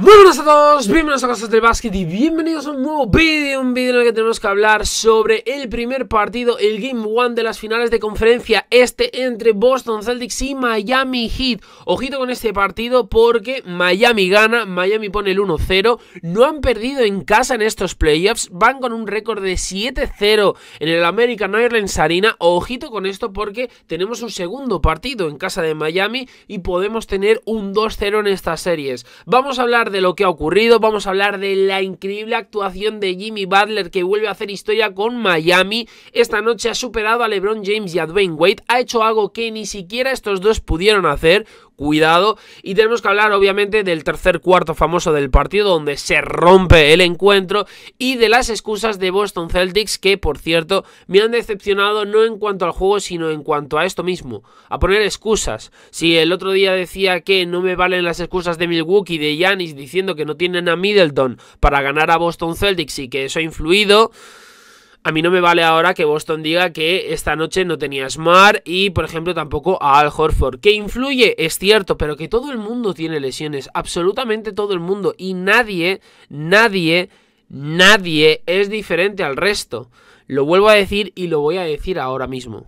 Muy a todos, bienvenidos a Casas del Básquet y bienvenidos a un nuevo vídeo, un vídeo en el que tenemos que hablar sobre el primer partido, el Game 1 de las finales de conferencia este entre Boston Celtics y Miami Heat. Ojito con este partido porque Miami gana, Miami pone el 1-0, no han perdido en casa en estos playoffs, van con un récord de 7-0 en el American Airlines Arena. Ojito con esto porque tenemos un segundo partido en casa de Miami y podemos tener un 2-0 en estas series. Vamos a hablar de lo que ha ocurrido, vamos a hablar de la increíble actuación de Jimmy Butler que vuelve a hacer historia con Miami. Esta noche ha superado a LeBron James y a Dwayne Wade, ha hecho algo que ni siquiera estos dos pudieron hacer, cuidado. Y tenemos que hablar obviamente del tercer cuarto famoso del partido donde se rompe el encuentro y de las excusas de Boston Celtics que por cierto me han decepcionado no en cuanto al juego sino en cuanto a esto mismo, a poner excusas. Si el otro día decía que no me valen las excusas de Milwaukee, de Yanis diciendo que no tienen a Middleton para ganar a Boston Celtics y que eso ha influido a mí no me vale ahora que Boston diga que esta noche no tenía Smart y, por ejemplo, tampoco a Al Horford. Que influye, es cierto, pero que todo el mundo tiene lesiones, absolutamente todo el mundo. Y nadie, nadie, nadie es diferente al resto. Lo vuelvo a decir y lo voy a decir ahora mismo.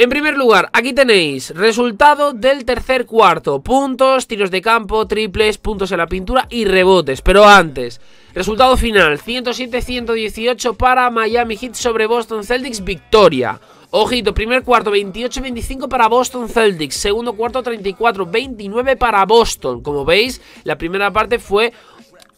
En primer lugar, aquí tenéis resultado del tercer cuarto. Puntos, tiros de campo, triples, puntos en la pintura y rebotes. Pero antes, resultado final, 107-118 para Miami Heat sobre Boston Celtics, victoria. Ojito, primer cuarto 28-25 para Boston Celtics, segundo cuarto 34-29 para Boston. Como veis, la primera parte fue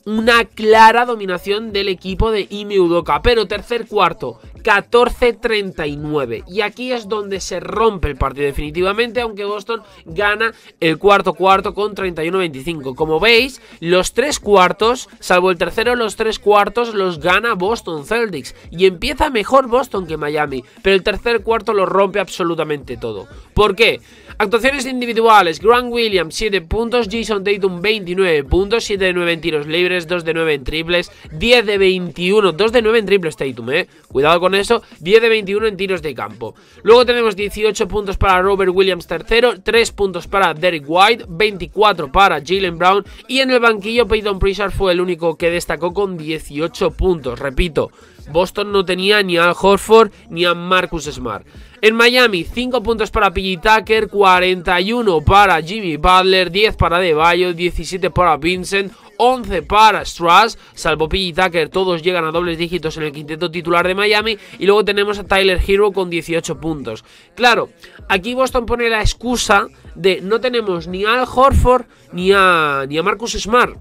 una clara dominación del equipo de Ime Udoka. Pero tercer cuarto, 14-39. Y aquí es donde se rompe el partido definitivamente, aunque Boston gana el cuarto cuarto con 31-25. Como veis, los tres cuartos, salvo el tercero, los tres cuartos los gana Boston Celtics. Y empieza mejor Boston que Miami, pero el tercer cuarto lo rompe absolutamente todo. ¿Por qué? Actuaciones individuales, Grant Williams 7 puntos, Jason Tatum 29 puntos, 7 de 9 en tiros libres, 2 de 9 en triples, 10 de 21, 2 de 9 en triples Tatum, ¿eh? Cuidado con eso, 10 de 21 en tiros de campo. Luego tenemos 18 puntos para Robert Williams tercero, 3 puntos para Derek White, 24 para Jalen Brown y en el banquillo Peyton prisard fue el único que destacó con 18 puntos. Repito, Boston no tenía ni a Horford ni a Marcus Smart. En Miami, 5 puntos para Piggy Tucker, 41 para Jimmy Butler, 10 para Bayo, 17 para Vincent, 11 para Strass, salvo Piggy Tucker, todos llegan a dobles dígitos en el quinteto titular de Miami y luego tenemos a Tyler Hero con 18 puntos. Claro, aquí Boston pone la excusa de no tenemos ni a Al Horford ni a, ni a Marcus Smart.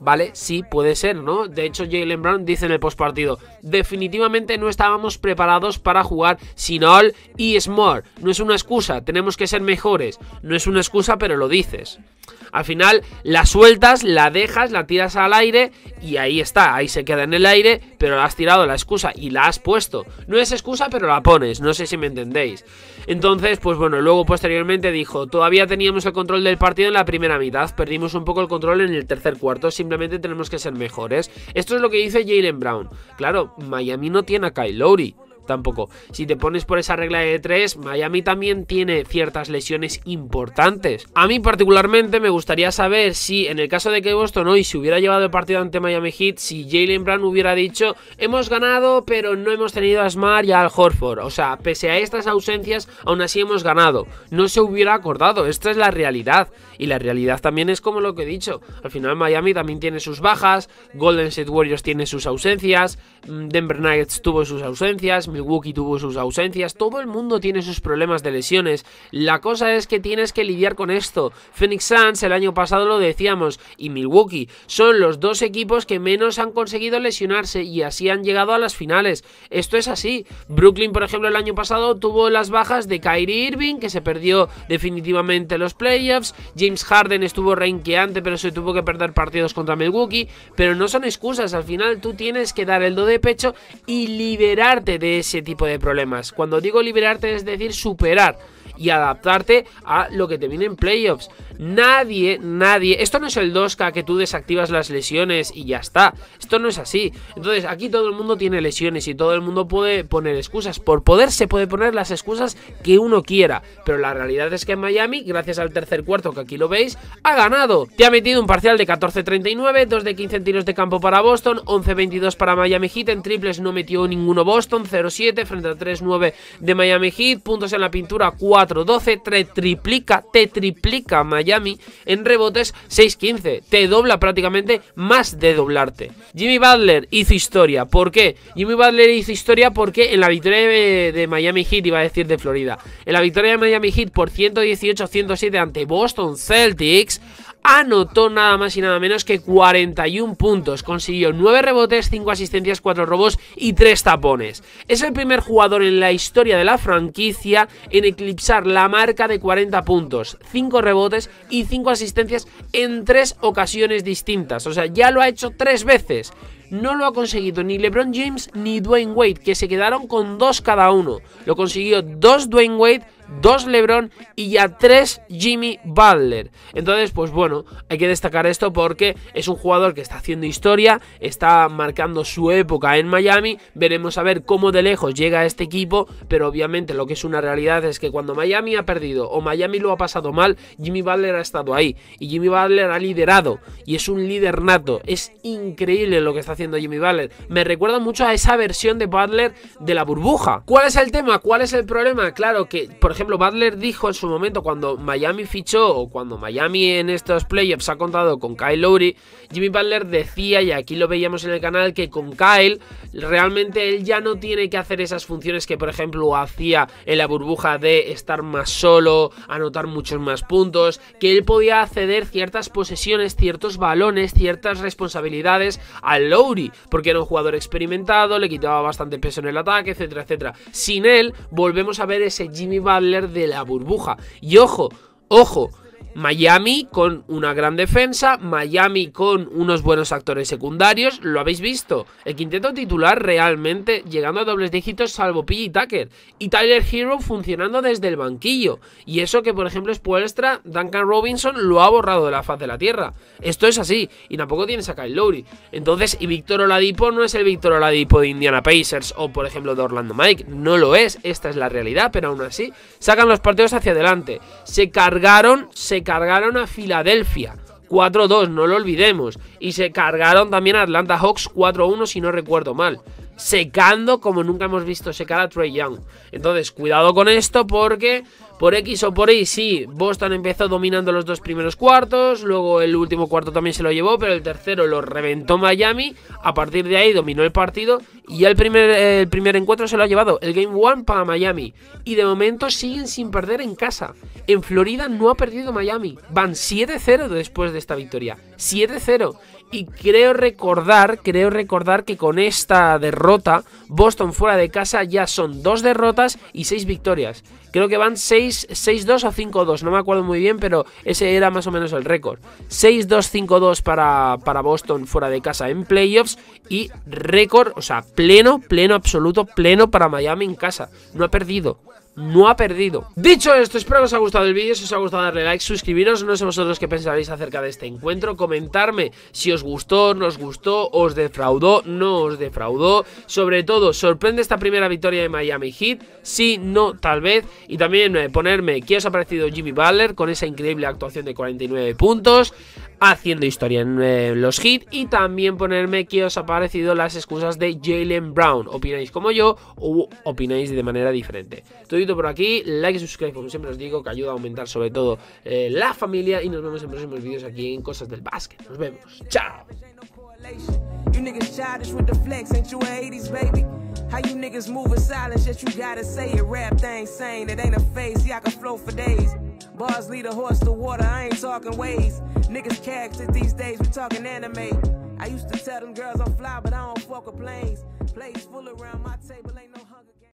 ¿vale? Sí, puede ser, ¿no? De hecho, Jalen Brown dice en el postpartido, definitivamente no estábamos preparados para jugar sin All y Smart. No es una excusa, tenemos que ser mejores. No es una excusa, pero lo dices. Al final, la sueltas, la dejas, la tiras al aire y ahí está, ahí se queda en el aire, pero has tirado la excusa y la has puesto. No es excusa, pero la pones, no sé si me entendéis. Entonces, pues bueno, luego posteriormente dijo, todavía teníamos el control del partido en la primera mitad, perdimos un poco el control en el tercer cuarto, simplemente tenemos que ser mejores. Esto es lo que dice Jalen Brown. Claro, Miami no tiene a Kyle Lowry tampoco. Si te pones por esa regla de tres, Miami también tiene ciertas lesiones importantes. A mí particularmente me gustaría saber si en el caso de que Boston hoy se hubiera llevado el partido ante Miami Heat, si Jalen Brown hubiera dicho, hemos ganado pero no hemos tenido a Smart y al Horford. O sea, pese a estas ausencias, aún así hemos ganado. No se hubiera acordado, esta es la realidad. Y la realidad también es como lo que he dicho. Al final Miami también tiene sus bajas, Golden State Warriors tiene sus ausencias, mm, Denver Nuggets tuvo sus ausencias, Milwaukee tuvo sus ausencias, todo el mundo tiene sus problemas de lesiones. La cosa es que tienes que lidiar con esto. Phoenix Suns, el año pasado lo decíamos, y Milwaukee son los dos equipos que menos han conseguido lesionarse y así han llegado a las finales. Esto es así. Brooklyn, por ejemplo, el año pasado tuvo las bajas de Kyrie Irving, que se perdió definitivamente los playoffs. James Harden estuvo renqueante, pero se tuvo que perder partidos contra Milwaukee. Pero no son excusas, al final tú tienes que dar el do de pecho y liberarte de ese ese tipo de problemas. Cuando digo liberarte es decir, superar y adaptarte a lo que te viene en playoffs. Nadie, nadie. Esto no es el 2K que tú desactivas las lesiones y ya está. Esto no es así. Entonces, aquí todo el mundo tiene lesiones y todo el mundo puede poner excusas. Por poder se puede poner las excusas que uno quiera. Pero la realidad es que en Miami, gracias al tercer cuarto, que aquí lo veis, ha ganado. Te ha metido un parcial de 14-39, 2 de 15 tiros de campo para Boston, 11-22 para Miami Heat. En triples no metió ninguno Boston, 0-7 frente a 3-9 de Miami Heat. Puntos en la pintura, 4 12 te triplica, te triplica Miami en rebotes 6-15, te dobla prácticamente más de doblarte. Jimmy Butler hizo historia, ¿por qué? Jimmy Butler hizo historia porque en la victoria de, de Miami Heat, iba a decir de Florida, en la victoria de Miami Heat por 118-107 ante Boston Celtics, anotó nada más y nada menos que 41 puntos. Consiguió 9 rebotes, 5 asistencias, 4 robos y 3 tapones. Es el primer jugador en la historia de la franquicia en eclipsar la marca de 40 puntos, 5 rebotes y 5 asistencias en 3 ocasiones distintas. O sea, ya lo ha hecho 3 veces. No lo ha conseguido ni LeBron James ni Dwayne Wade, que se quedaron con 2 cada uno. Lo consiguió 2 Dwayne Wade, dos LeBron y ya tres Jimmy Butler. Entonces, pues bueno, hay que destacar esto porque es un jugador que está haciendo historia, está marcando su época en Miami. Veremos a ver cómo de lejos llega a este equipo, pero obviamente lo que es una realidad es que cuando Miami ha perdido o Miami lo ha pasado mal, Jimmy Butler ha estado ahí y Jimmy Butler ha liderado y es un líder nato. Es increíble lo que está haciendo Jimmy Butler. Me recuerda mucho a esa versión de Butler de la burbuja. ¿Cuál es el tema? ¿Cuál es el problema? Claro que, por ejemplo, Butler dijo en su momento cuando Miami fichó o cuando Miami en estos playoffs ha contado con Kyle Lowry, Jimmy Butler decía, y aquí lo veíamos en el canal, que con Kyle realmente él ya no tiene que hacer esas funciones que por ejemplo hacía en la burbuja de estar más solo, anotar muchos más puntos, que él podía ceder ciertas posesiones, ciertos balones, ciertas responsabilidades a Lowry, porque era un jugador experimentado, le quitaba bastante peso en el ataque, etcétera, etcétera. Sin él volvemos a ver ese Jimmy Butler de la burbuja. Y ojo, ojo, Miami con una gran defensa, Miami con unos buenos actores secundarios, lo habéis visto. El quinteto titular realmente llegando a dobles dígitos salvo PG Tucker y Tyler Hero funcionando desde el banquillo. Y eso que por ejemplo es puestra. Duncan Robinson lo ha borrado de la faz de la tierra. Esto es así y tampoco tienes a Kyle Lowry. Entonces, y Víctor Oladipo no es el Víctor Oladipo de Indiana Pacers o por ejemplo de Orlando Mike, no lo es, esta es la realidad, pero aún así sacan los partidos hacia adelante. Se cargaron, se cargaron a Filadelfia 4-2, no lo olvidemos. Y se cargaron también a Atlanta Hawks 4-1, si no recuerdo mal. Secando como nunca hemos visto secar a Trey Young. Entonces, cuidado con esto porque por X o por Y, sí, Boston empezó dominando los dos primeros cuartos, luego el último cuarto también se lo llevó, pero el tercero lo reventó Miami, a partir de ahí dominó el partido y ya el primer, el primer encuentro se lo ha llevado, el Game One para Miami. Y de momento siguen sin perder en casa. En Florida no ha perdido Miami, van 7-0 después de esta victoria, 7-0. Y creo recordar, creo recordar que con esta derrota, Boston fuera de casa ya son dos derrotas y seis victorias. Creo que van 6-2 o 5-2, no me acuerdo muy bien, pero ese era más o menos el récord. 6-2, 5-2 para, para Boston fuera de casa en playoffs y récord, o sea, pleno, pleno absoluto, pleno para Miami en casa. No ha perdido no ha perdido. Dicho esto, espero que os haya gustado el vídeo. Si os ha gustado, darle like, suscribiros. No sé vosotros qué pensaréis acerca de este encuentro. Comentarme si os gustó, no os gustó, os defraudó, no os defraudó. Sobre todo, ¿sorprende esta primera victoria de Miami Heat? Sí, no, tal vez. Y también eh, ponerme qué os ha parecido Jimmy Butler con esa increíble actuación de 49 puntos haciendo historia en eh, los hits y también ponerme que os ha parecido las excusas de Jalen Brown. ¿Opináis como yo o opináis de manera diferente? Todo por aquí, like y subscribe, como siempre os digo, que ayuda a aumentar sobre todo eh, la familia y nos vemos en próximos vídeos aquí en Cosas del Básquet. Nos vemos, chao. Bars lead a horse to water, I ain't talking ways. Niggas characters these days, we talking anime. I used to tell them girls I'm fly, but I don't fuck with planes. Plays full around my table, ain't no